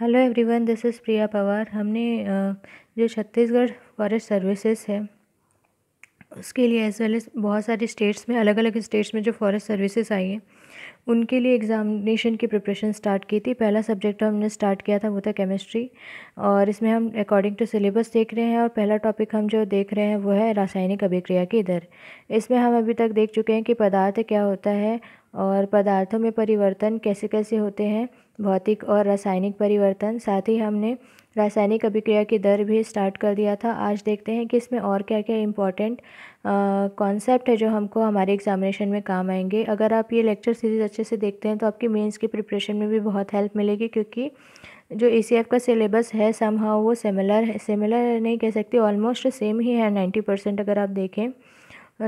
hello everyone this is Priya Pawar हमने जो Chhattisgarh forest services है उसके लिए एज वेल एज बहुत सारे स्टेट्स में अलग अलग स्टेट्स में जो फॉरेस्ट सर्विसेज आई हैं उनके लिए एग्ज़ामिनेशन की प्रिपरेशन स्टार्ट की थी पहला सब्जेक्ट हमने स्टार्ट किया था वो था केमिस्ट्री और इसमें हम अकॉर्डिंग टू सिलेबस देख रहे हैं और पहला टॉपिक हम जो देख रहे हैं वो है रासायनिक अभिक्रिया की इधर इसमें हम अभी तक देख चुके हैं कि पदार्थ क्या होता है और पदार्थों में परिवर्तन कैसे कैसे होते हैं भौतिक और रासायनिक परिवर्तन साथ ही हमने रासायनिक अभिक्रिया की दर भी स्टार्ट कर दिया था आज देखते हैं कि इसमें और क्या क्या इम्पॉर्टेंट कॉन्सेप्ट है जो हमको हमारे एग्जामिनेशन में काम आएंगे अगर आप ये लेक्चर सीरीज़ अच्छे से देखते हैं तो आपकी मेंस की प्रिपरेशन में भी बहुत हेल्प मिलेगी क्योंकि जो ई e का सिलेबस है हाउ वो सिमिलर है सिमिलर नहीं कह सकती ऑलमोस्ट सेम ही है नाइन्टी परसेंट अगर आप देखें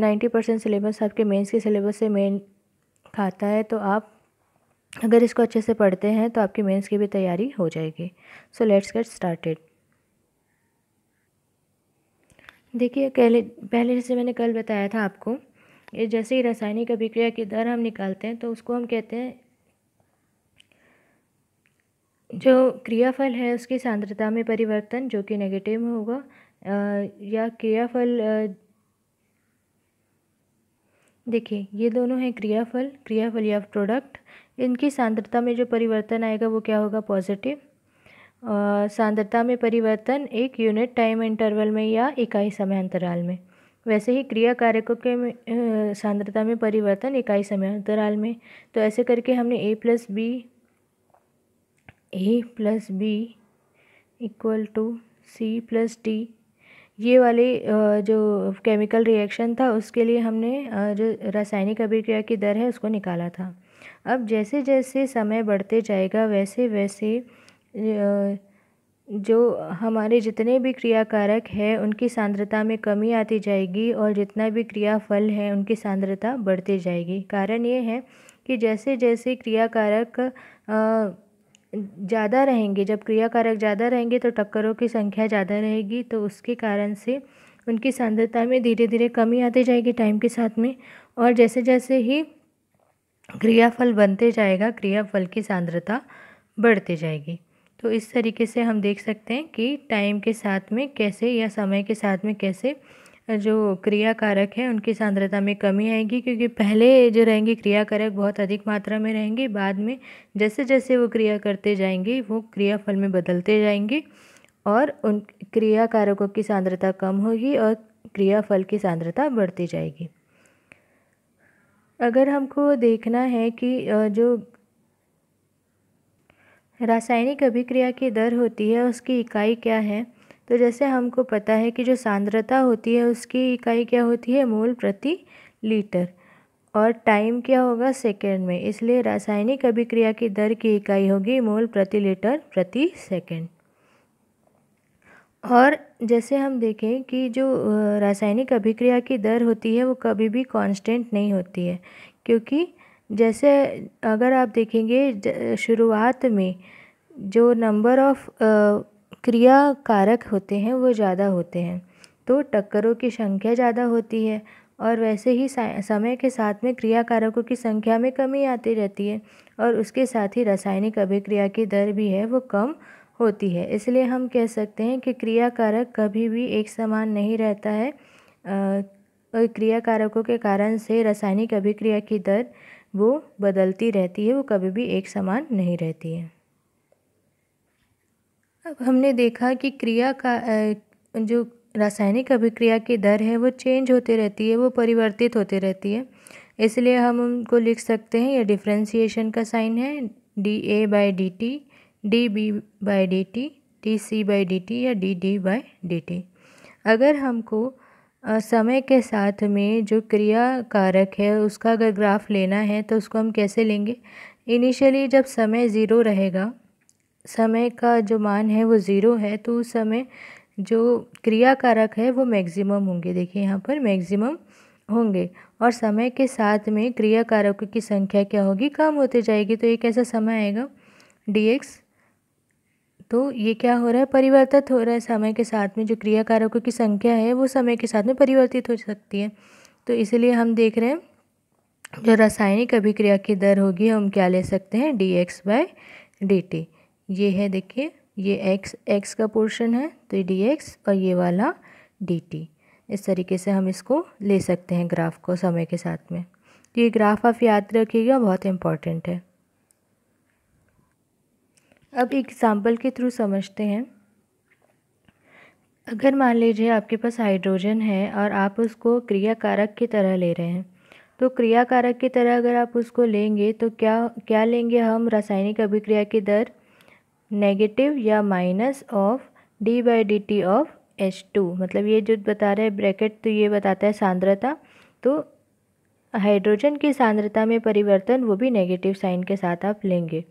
नाइन्टी परसेंट सिलेबस आपके मेन्स के सिलेबस से मेन खाता है तो आप अगर इसको अच्छे से पढ़ते हैं तो आपकी मेंस की भी तैयारी हो जाएगी सो लेट्स गेट स्टार्टेड देखिए पहले पहले जैसे मैंने कल बताया था आपको ये जैसे ही रासायनिक अभिक्रिया की दर हम निकालते हैं तो उसको हम कहते हैं जो क्रियाफल है उसकी सांद्रता में परिवर्तन जो कि नेगेटिव में होगा या क्रियाफल देखिए ये दोनों हैं क्रियाफल क्रियाफल या प्रोडक्ट इनकी सांद्रता में जो परिवर्तन आएगा वो क्या होगा पॉजिटिव सांद्रता में परिवर्तन एक यूनिट टाइम इंटरवल में या इकाई समय अंतराल में वैसे ही क्रिया कारकों के सांद्रता में परिवर्तन इकाई समय अंतराल में तो ऐसे करके हमने A plus B A plus B equal to C plus D ये वाले जो केमिकल रिएक्शन था उसके लिए हमने जो रासायनिक अभिक्रिया की दर है उसको निकाला था अब जैसे जैसे समय बढ़ते जाएगा वैसे वैसे जो हमारे जितने भी क्रिया कारक है उनकी सांद्रता में कमी आती जाएगी और जितना भी क्रियाफल है उनकी सांद्रता बढ़ती जाएगी कारण ये है कि जैसे जैसे क्रियाकारक ज़्यादा रहेंगे जब क्रियाकारक ज़्यादा रहेंगे तो टक्करों की संख्या ज़्यादा रहेगी तो उसके कारण से उनकी सांद्रता में धीरे धीरे कमी आती जाएगी टाइम के साथ में और जैसे जैसे ही क्रियाफल बनते जाएगा क्रियाफल की सांद्रता बढ़ती जाएगी तो इस तरीके से हम देख सकते हैं कि टाइम के साथ में कैसे या समय के साथ में कैसे जो क्रिया कारक है उनकी सांद्रता में कमी आएगी क्योंकि पहले जो रहेंगे क्रिया कारक बहुत अधिक मात्रा में रहेंगे बाद में जैसे जैसे वो क्रिया करते जाएंगे वो क्रियाफल में बदलते जाएंगे और उन क्रिया कारकों की सांद्रता कम होगी और क्रियाफल की सांद्रता बढ़ती जाएगी अगर हमको देखना है कि जो रासायनिक अभिक्रिया की दर होती है उसकी इकाई क्या है तो जैसे हमको पता है कि जो सांद्रता होती है उसकी इकाई क्या होती है मोल प्रति लीटर और टाइम क्या होगा सेकेंड में इसलिए रासायनिक अभिक्रिया की दर की इकाई होगी मोल प्रति लीटर प्रति सेकेंड और जैसे हम देखें कि जो रासायनिक अभिक्रिया की दर होती है वो कभी भी कांस्टेंट नहीं होती है क्योंकि जैसे अगर आप देखेंगे शुरुआत में जो नंबर ऑफ क्रिया कारक होते हैं वो ज़्यादा होते हैं तो टक्करों की संख्या ज़्यादा होती है और वैसे ही समय के साथ में क्रिया कारकों की संख्या में कमी आती रहती है और उसके साथ ही रासायनिक अभिक्रिया की दर भी है वो कम होती है इसलिए हम कह सकते हैं कि क्रिया कारक कभी भी एक समान नहीं रहता है क्रिया कारकों के कारण से रासायनिक अभिक्रिया की दर वो बदलती रहती है वो कभी भी एक समान नहीं रहती है अब हमने देखा कि क्रिया का जो रासायनिक अभिक्रिया की दर है वो चेंज होती रहती है वो परिवर्तित होती रहती है इसलिए हम उनको लिख सकते हैं ये डिफ्रेंसीशन का साइन है D A by D T D B by D T D C by D T या D D by D T अगर हमको समय के साथ में जो क्रिया कारक है उसका अगर ग्राफ लेना है तो उसको हम कैसे लेंगे इनिशियली जब समय ज़ीरो रहेगा समय का जो मान है वो ज़ीरो है तो उस समय जो क्रिया कारक है वो मैक्सिमम होंगे देखिए यहाँ पर मैक्सिमम होंगे और समय के साथ में क्रिया कारकों की संख्या क्या होगी कम होती जाएगी तो एक ऐसा समय आएगा डी एक्स तो ये क्या हो रहा है परिवर्तित हो रहा है समय के साथ में जो क्रियाकारकों की संख्या है वो समय के साथ में परिवर्तित हो सकती है तो इसलिए हम देख रहे हैं जो रासायनिक अभिक्रिया की दर होगी हम क्या ले सकते हैं D X by D T ये है देखिए ये एक्स एक्स का पोर्शन है तो ये डी एक्स और ये वाला डी टी इस तरीके से हम इसको ले सकते हैं ग्राफ को समय के साथ में तो ये ग्राफ आप याद रखिएगा बहुत इंपॉर्टेंट है अब एग्ज़ाम्पल के थ्रू समझते हैं अगर मान लीजिए आपके पास हाइड्रोजन है और आप उसको क्रियाकारक की तरह ले रहे हैं तो क्रिया कारक की तरह अगर आप उसको लेंगे तो क्या क्या लेंगे हम रासायनिक अभिक्रिया की दर नेगेटिव या minus of D by D T of H two मतलब ये जो बता रहे हैं ब्रैकेट तो ये बताता है सांद्रता तो हाइड्रोजन की सांद्रता में परिवर्तन वो भी नेगेटिव साइन के साथ आप लेंगे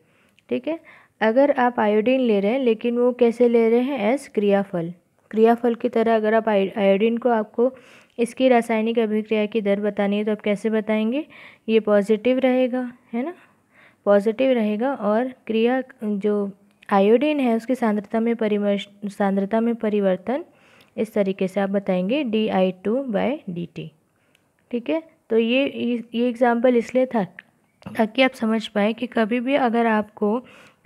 ठीक है अगर आप आयोडीन ले रहे हैं लेकिन वो कैसे ले रहे हैं एस क्रियाफल क्रियाफल की तरह अगर आप आयोडीन को आपको इसकी रासायनिक अभिक्रिया की दर बतानी है तो आप कैसे बताएंगे ये पॉजिटिव रहेगा है ना पॉजिटिव रहेगा और क्रिया जो आयोडीन है उसकी सांद्रता में परिवर्श सांद्रता में परिवर्तन इस तरीके से आप बताएंगे D I two by D T ठीक है तो ये ये एग्ज़ाम्पल इसलिए था ताकि आप समझ पाए कि कभी भी अगर आपको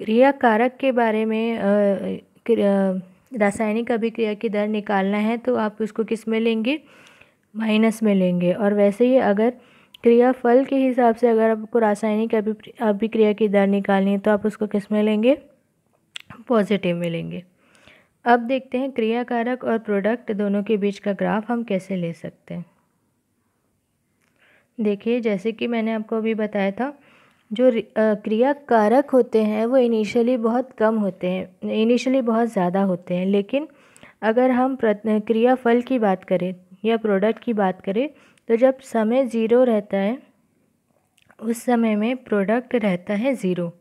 क्रिया कारक के बारे में रासायनिक अभिक्रिया की दर निकालना है तो आप उसको किस में लेंगे माइनस में लेंगे और वैसे ही अगर क्रिया फल के हिसाब से अगर आपको रासायनिक अभिक्रिया की दर निकालनी है तो आप उसको किस में लेंगे पॉजिटिव में लेंगे अब देखते हैं क्रिया कारक और प्रोडक्ट दोनों के बीच का ग्राफ हम कैसे ले सकते हैं देखिए जैसे कि मैंने आपको अभी बताया था जो क्रिया कारक होते हैं वो इनिशियली बहुत कम होते हैं इनिशियली बहुत ज़्यादा होते हैं लेकिन अगर हम क्रिया फल की बात करें या प्रोडक्ट की बात करें तो जब समय ज़ीरो रहता है उस समय में प्रोडक्ट रहता है ज़ीरो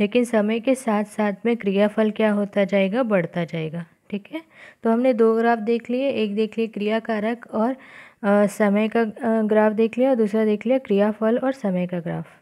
लेकिन समय के साथ साथ में क्रियाफल क्या होता जाएगा बढ़ता जाएगा ठीक है तो हमने दो ग्राफ देख लिए एक देख लिए क्रिया कारक और आ, समय का ग्राफ देख लिया दूसरा देख लिया क्रियाफल और समय का ग्राफ